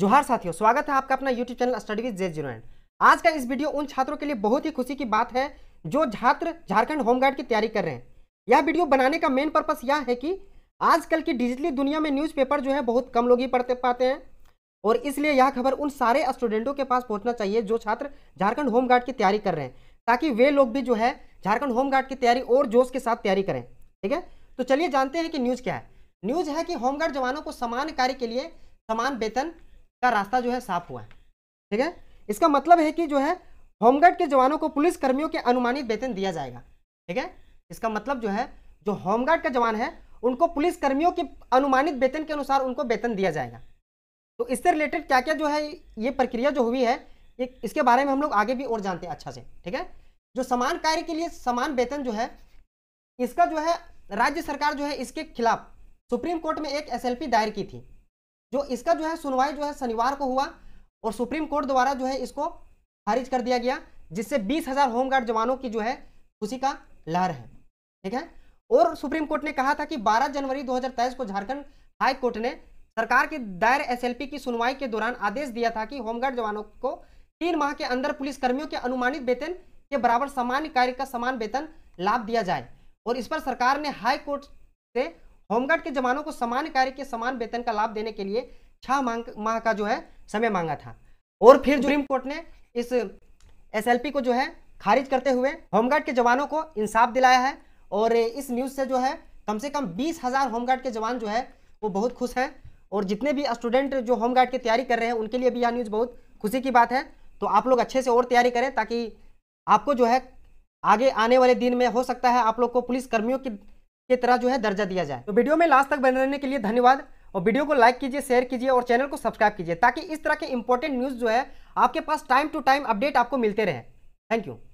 जोहार साथियों स्वागत है आपका अपना YouTube channel study with J zero आज का इस वीडियो उन छात्रों के लिए बहुत ही खुशी की बात है जो छात्र झारखंड होमगार्ड की तैयारी कर रहे हैं यह वीडियो बनाने का मेन पर्पस यह है कि आजकल की डिजिटली दुनिया में न्यूज़पेपर जो है बहुत कम लोग ही पढ़ते पाते हैं और इसलिए यह खबर उन सारे स्टूडेंटों के पास पहुँचना चाहिए जो छात्र झारखंड होमगार्ड की तैयारी कर रहे हैं ताकि वे लोग भी जो है झारखंड होमगार्ड की तैयारी और जोश के साथ तैयारी करें ठीक है तो चलिए जानते हैं कि न्यूज़ क्या है न्यूज़ है कि होमगार्ड जवानों को समान कार्य के लिए समान वेतन का रास्ता जो है साफ हुआ है ठीक है इसका मतलब है कि जो है होमगार्ड के जवानों को पुलिस कर्मियों के अनुमानित वेतन दिया जाएगा ठीक है इसका मतलब जो है जो होमगार्ड का जवान है उनको पुलिस कर्मियों के अनुमानित वेतन के अनुसार उनको वेतन दिया जाएगा तो इससे रिलेटेड क्या क्या जो है ये प्रक्रिया जो हुई है ये इसके बारे में हम लोग आगे भी और जानते हैं अच्छा से ठीक है जो समान कार्य के लिए समान वेतन जो है इसका जो है राज्य सरकार जो है इसके खिलाफ सुप्रीम कोर्ट में एक एसएलपी दायर की थी जो इसका जो है सुनवाई जो है शनिवार को हुआ और सुप्रीम कोर्ट द्वारा जो है इसको खारिज कर दिया गया जिससे बीस हजार होमगार्ड जवानों की जो है खुशी का लहर है ठीक है और सुप्रीम कोर्ट ने कहा था कि 12 जनवरी 2023 को झारखंड हाई कोर्ट ने सरकार के दायर एसएलपी की सुनवाई के दौरान आदेश दिया था कि होमगार्ड जवानों को तीन माह के अंदर पुलिस कर्मियों के अनुमानित वेतन के बराबर सामान्य कार्य का समान वेतन लाभ दिया जाए और इस पर सरकार ने हाई कोर्ट से होमगार्ड के जवानों को समान कार्य के समान वेतन का लाभ देने के लिए छह माह का जो है समय मांगा था और फिर सुप्रीम कोर्ट ने इस एसएलपी को जो है खारिज करते हुए होमगार्ड के जवानों को इंसाफ दिलाया है और इस न्यूज़ से जो है कम से कम बीस हज़ार होमगार्ड के जवान जो है वो बहुत खुश हैं और जितने भी स्टूडेंट जो होमगार्ड की तैयारी कर रहे हैं उनके लिए भी यह न्यूज़ बहुत खुशी की बात है तो आप लोग अच्छे से और तैयारी करें ताकि आपको जो है आगे आने वाले दिन में हो सकता है आप लोग को पुलिस कर्मियों की के तरह जो है दर्जा दिया जाए तो वीडियो में लास्ट तक बने रहने के लिए धन्यवाद और वीडियो को लाइक कीजिए शेयर कीजिए और चैनल को सब्सक्राइब कीजिए ताकि इस तरह के इंपॉर्टेंट न्यूज़ जो है आपके पास टाइम टू टाइम अपडेट आपको मिलते रहे थैंक यू